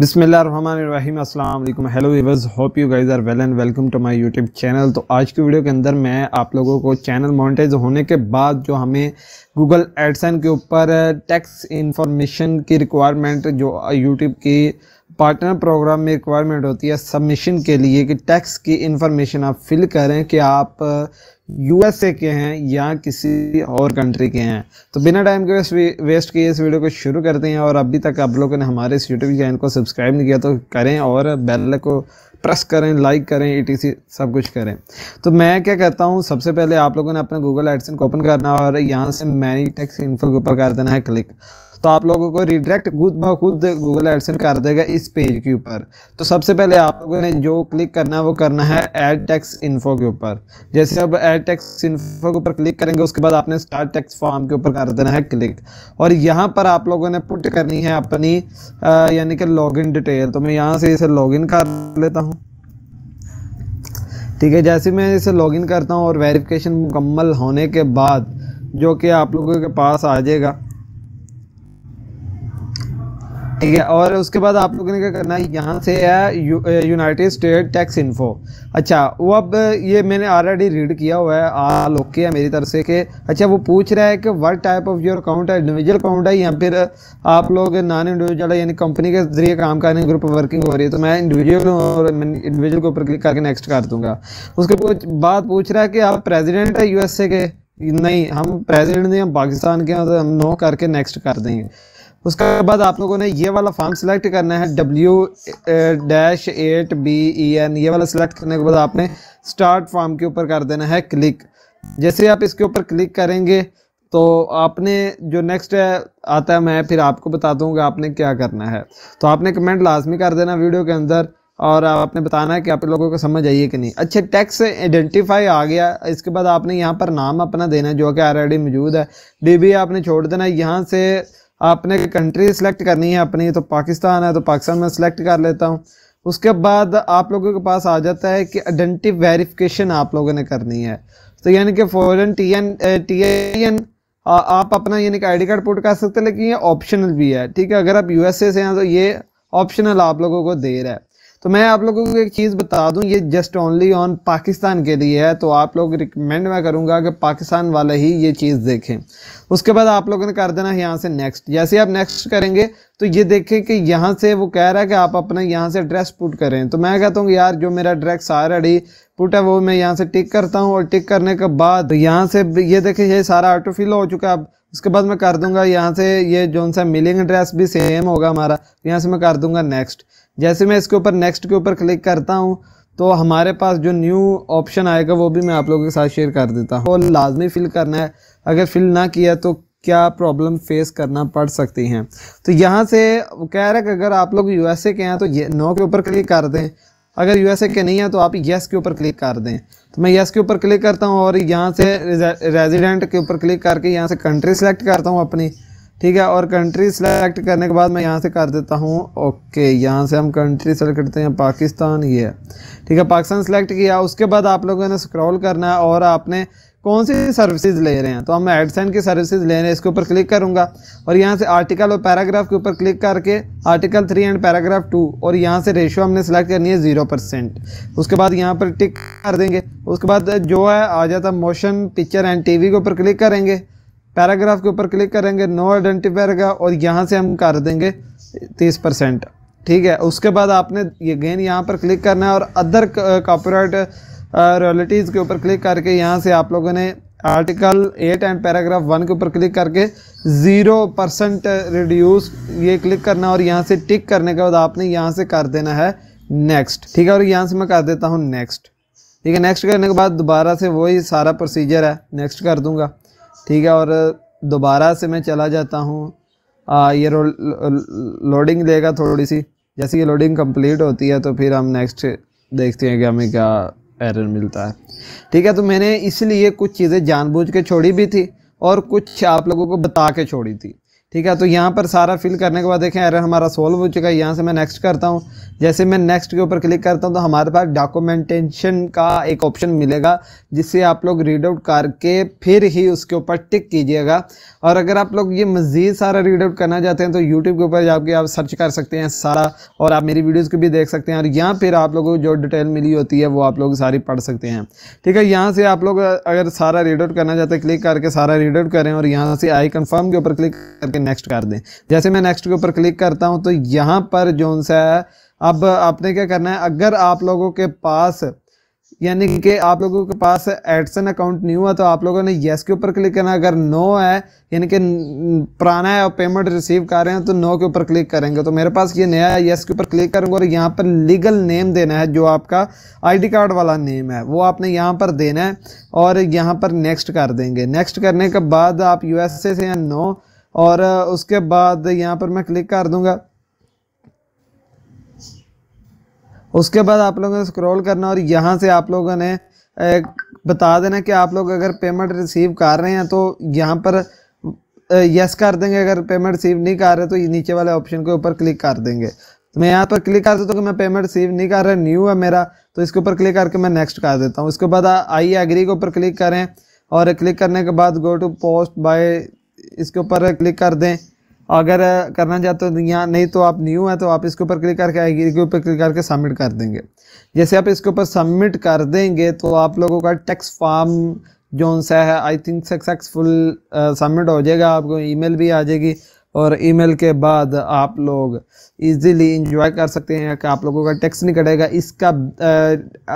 बिसमीम hello viewers hope you guys are well and welcome to my YouTube channel तो आज की video के अंदर मैं आप लोगों को चैनल मोनेटाइज होने के बाद जो हमें गूगल एडसन के ऊपर टैक्स इन्फॉर्मेशन की रिक्वायरमेंट जो यूट्यूब की पार्टनर प्रोग्राम में रिक्वायरमेंट होती है सबमिशन के लिए कि टैक्स की इन्फॉर्मेशन आप फिल करें कि आप यूएसए के हैं या किसी और कंट्री के हैं तो बिना टाइम के वेस्ट वेस्ट किए इस वीडियो को शुरू करते हैं और अभी तक आप लोगों ने हमारे इस यूट्यूब चैनल को सब्सक्राइब नहीं किया तो करें और बेल को प्रेस करें लाइक करें ई सब कुछ करें तो मैं क्या करता हूँ सबसे पहले आप लोगों ने अपना गूगल एडसन को ओपन करना और यहाँ से मैनी टेक्स इन्फो के ऊपर कर देना है क्लिक तो आप लोगों को रिडायरेक्ट खुद ब खुद गूगल एडसन कर देगा इस पेज के ऊपर तो सबसे पहले आप लोगों ने जो क्लिक करना है वो करना है एड टैक्स इन्फो के ऊपर जैसे अब एड टैक्स इन्फो के ऊपर क्लिक करेंगे उसके बाद आपने स्टार्ट टैक्स फॉर्म के ऊपर कर देना है क्लिक और यहाँ पर आप लोगों ने पुट करनी है अपनी यानी कि लॉग डिटेल तो मैं यहाँ से इसे लॉग कर लेता हूँ ठीक है जैसे मैं इसे लॉगिन करता हूँ और वेरिफिकेशन मुकम्मल होने के बाद जो कि आप लोगों के पास आ जाएगा ठीक है और उसके बाद आप लोगों ने क्या करना है यहाँ से है यूनाइटेड स्टेट टैक्स इन्फो अच्छा वो अब ये मैंने ऑलरेडी रीड किया हुआ है आल ओके है मेरी तरफ से कि अच्छा वो पूछ रहा है कि what type of your account है इंडिविजुअल अकाउंट है या फिर आप लोग नॉन इंडिविजुअल है यानी कंपनी के जरिए काम करने ग्रुप वर्किंग हो रही है तो मैं इंडिविजुअल हूँ और इंडिविजुअल के ऊपर क्लिक करके नेक्स्ट कर दूंगा उसके बाद पूछ रहा है कि आप प्रेजिडेंट है यू के नहीं हम प्रेजिडेंट नहीं हम पाकिस्तान के हैं तो हम नो करके नेक्स्ट कर देंगे उसके बाद आप लोगों ने ये वाला फॉर्म सेलेक्ट करना है W dash eight B E N ये वाला सिलेक्ट करने के बाद आपने स्टार्ट फॉर्म के ऊपर कर देना है क्लिक जैसे आप इसके ऊपर क्लिक करेंगे तो आपने जो नेक्स्ट आता है मैं फिर आपको बता दूंगा आपने क्या करना है तो आपने कमेंट लाजमी कर देना वीडियो के अंदर और आपने बताना है कि आप लोगों को समझ आइए कि नहीं अच्छा टैक्स आइडेंटिफाई आ गया इसके बाद आपने यहाँ पर नाम अपना देना जो कि ऑलरेडी मौजूद है डीबी आपने छोड़ देना यहाँ से आपने कंट्री सेलेक्ट करनी है अपनी तो पाकिस्तान है तो पाकिस्तान में सेलेक्ट कर लेता हूँ उसके बाद आप लोगों के पास आ जाता है कि आइडेंटिटी वेरिफिकेशन आप लोगों ने करनी है तो यानी कि foreign T N T N आप अपना यानी कि आईडी कार्ड पुट कर सकते हैं लेकिन ये ऑप्शनल भी है ठीक है अगर आप यूएसए से हैं तो ये ऑप्शनल आप लोगों को दे रहा है तो मैं आप लोगों को एक चीज़ बता दूं ये जस्ट ओनली ऑन पाकिस्तान के लिए है तो आप लोग रिकमेंड मैं करूंगा कि पाकिस्तान वाले ही ये चीज़ देखें उसके बाद आप लोगों ने कर देना यहाँ से नेक्स्ट जैसे आप नेक्स्ट करेंगे तो ये देखें कि यहाँ से वो कह रहा है कि आप अपना यहाँ से एड्रेस पुट करें तो मैं कहता हूँ यार जो मेरा एड्रेस ऑलरेडी पुट है वो मैं यहाँ से टिक करता हूँ और टिक करने के बाद यहाँ से ये देखें ये सारा ऑटो फिल हो चुका है अब उसके बाद मैं कर दूंगा यहाँ से ये जो सा मिलिंग एड्रेस भी सेम होगा हमारा यहाँ से मैं कर दूंगा नेक्स्ट जैसे मैं इसके ऊपर नेक्स्ट के ऊपर क्लिक करता हूँ तो हमारे पास जो न्यू ऑप्शन आएगा वो भी मैं आप लोगों के साथ शेयर कर देता हूँ और लाजमी फ़िल करना है अगर फ़िल ना किया तो क्या प्रॉब्लम फेस करना पड़ सकती हैं तो यहाँ से कह रहा है कि अगर आप लोग यूएसए के हैं तो ये नो के ऊपर क्लिक कर दें अगर यूएसए के नहीं हैं तो आप यस के ऊपर क्लिक कर दें तो मैं येस के ऊपर क्लिक करता हूँ और यहाँ से रेजिडेंट के ऊपर क्लिक करके यहाँ से कंट्री सेलेक्ट करता हूँ अपनी ठीक है और कंट्री सेलेक्ट करने के बाद मैं यहाँ से कर देता हूँ ओके यहाँ से हम कंट्री सेलेक्ट करते हैं पाकिस्तान ये ठीक है पाकिस्तान सेलेक्ट किया उसके बाद आप लोगों ने स्क्रॉल करना है और आपने कौन सी सर्विसेज ले रहे हैं तो हम एडसन की सर्विसेज ले रहे हैं इसके ऊपर क्लिक करूँगा और यहाँ से आर्टिकल और पैराग्राफ के ऊपर क्लिक करके article three and paragraph two और यहाँ से रेशो हमने सेलेक्ट करनी है ज़ीरो परसेंट उसके बाद यहाँ पर टिक कर देंगे उसके बाद जो है आ जाता मोशन पिक्चर एंड टी के ऊपर क्लिक करेंगे पैराग्राफ के ऊपर क्लिक करेंगे नो आइडेंटिफायर का और यहाँ से हम कर देंगे तीस परसेंट ठीक है उसके बाद आपने ये गेन यहाँ पर क्लिक करना है और अदर कॉपोरेट रॉयल्टीज़ के ऊपर क्लिक करके यहाँ से आप लोगों ने article eight and paragraph one के ऊपर क्लिक करके ज़ीरो परसेंट रिड्यूस ये क्लिक करना और यहाँ से टिक करने के बाद आपने यहाँ से कर देना है नेक्स्ट ठीक है और यहाँ से मैं कर देता हूँ नेक्स्ट ठीक है नेक्स्ट करने के बाद दोबारा से वही सारा प्रोसीजर है नेक्स्ट कर दूँगा ठीक है और दोबारा से मैं चला जाता हूँ ये लोडिंग देगा थोड़ी सी जैसे ये लोडिंग कम्प्लीट होती है तो फिर हम नेक्स्ट देखते हैं कि हमें क्या एरर मिलता है ठीक है तो मैंने इसलिए कुछ चीज़ें जानबूझ के छोड़ी भी थी और कुछ आप लोगों को बता के छोड़ी थी ठीक है तो यहाँ पर सारा फिल करने के बाद देखें एरर हमारा सॉल्व हो चुका है यहाँ से मैं नेक्स्ट करता हूँ जैसे मैं नेक्स्ट के ऊपर क्लिक करता हूँ तो हमारे पास डॉक्यूमेंटेशन का एक ऑप्शन मिलेगा जिससे आप लोग रीड आउट करके फिर ही उसके ऊपर टिक कीजिएगा और अगर आप लोग ये मज़ीद सारा रीड आउट करना चाहते हैं तो यूट्यूब के ऊपर जाके आप सर्च कर सकते हैं सारा और आप मेरी वीडियोज़ को भी देख सकते हैं और यहाँ फिर आप लोगों को जो डिटेल मिली होती है वो आप लोग सारी पढ़ सकते हैं ठीक है यहाँ से आप लोग अगर सारा रीड आउट करना चाहते हैं क्लिक करके सारा रीड आउट करें और यहाँ से आई कन्फर्म के ऊपर क्लिक करके करके नेक्स्ट कर दें जैसे मैं नेक्स्ट के ऊपर क्लिक करता हूँ तो यहाँ पर जो सा है अब आपने क्या करना है अगर आप लोगों के पास यानी कि आप लोगों के पास एडसन अकाउंट नहीं हुआ तो आप लोगों ने येस के ऊपर क्लिक करना अगर नो है यानी कि पुराना है और पेमेंट रिसीव कर रहे हैं तो नो के ऊपर क्लिक करेंगे तो मेरे पास ये नया है येस के ऊपर क्लिक करूंगा और यहाँ पर लीगल नेम देना है जो आपका आईडी कार्ड वाला नेम है वो आपने यहाँ पर देना है और यहाँ पर नेक्स्ट कर देंगे नेक्स्ट करने के बाद आप यूएसए से या नो और उसके बाद यहाँ पर मैं क्लिक कर दूंगा उसके बाद आप लोगों ने स्क्रॉल करना और यहाँ से आप लोगों ने बता देना कि आप लोग अगर पेमेंट रिसीव कर रहे हैं तो यहाँ पर यस कर देंगे अगर पेमेंट रिसीव नहीं कर रहे तो नीचे वाले ऑप्शन के ऊपर क्लिक कर देंगे तो मैं यहाँ पर क्लिक कर देता हूँ कि मैं पेमेंट रिसीव नहीं कर रहा न्यू है मेरा तो इसके ऊपर क्लिक करके मैं नेक्स्ट कर देता हूँ उसके बाद आई एग्री के ऊपर क्लिक करें और क्लिक करने के बाद गो टू पोस्ट बाय इसके ऊपर क्लिक कर दें अगर करना चाहते हो यहाँ नहीं तो आप न्यू है तो आप इसके ऊपर क्लिक करके आएगी के ऊपर क्लिक करके सबमिट कर देंगे जैसे आप इसके ऊपर सबमिट कर देंगे तो आप लोगों का टैक्स फॉर्म जो सा है आई थिंक सक्सेसफुल सबमिट हो जाएगा आपको ईमेल भी आ जाएगी और ईमेल के बाद आप लोग इजीली इंजॉय कर सकते हैं कि आप लोगों का टैक्स नहीं कटेगा इसका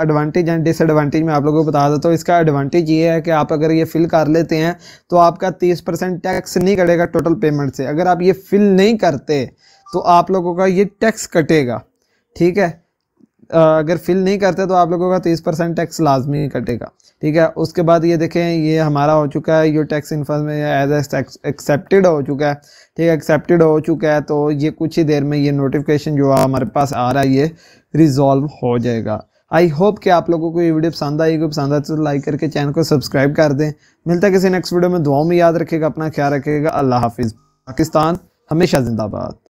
एडवांटेज एंड डिसएडवांटेज मैं आप लोगों को बता देता हूँ इसका एडवांटेज ये है कि आप अगर ये फ़िल कर लेते हैं तो आपका तीस परसेंट टैक्स नहीं कटेगा टोटल पेमेंट से अगर आप ये फ़िल नहीं करते तो आप लोगों का ये टैक्स कटेगा ठीक है अगर फिल नहीं करते तो आप लोगों का तीस परसेंट टैक्स लाजमी कटेगा ठीक है उसके बाद ये देखें ये हमारा हो चुका है ये टैक्स इन्फॉर्मेशन एज एक्सेप्टेड हो चुका है ठीक है एक्सेप्टेड हो चुका है तो ये कुछ ही देर में ये नोटिफिकेशन जो हमारे पास आ रहा है ये रिजॉल्व हो जाएगा आई होप कि आप लोगों को ये वीडियो पसंद आई को पसंद आए तो लाइक करके चैनल को सब्सक्राइब कर दें मिलता है किसी नेक्स्ट वीडियो में दुआओं में याद रखेगा अपना ख्याल रखेगा अल्लाह हाफिज़ पाकिस्तान हमेशा जिंदाबाद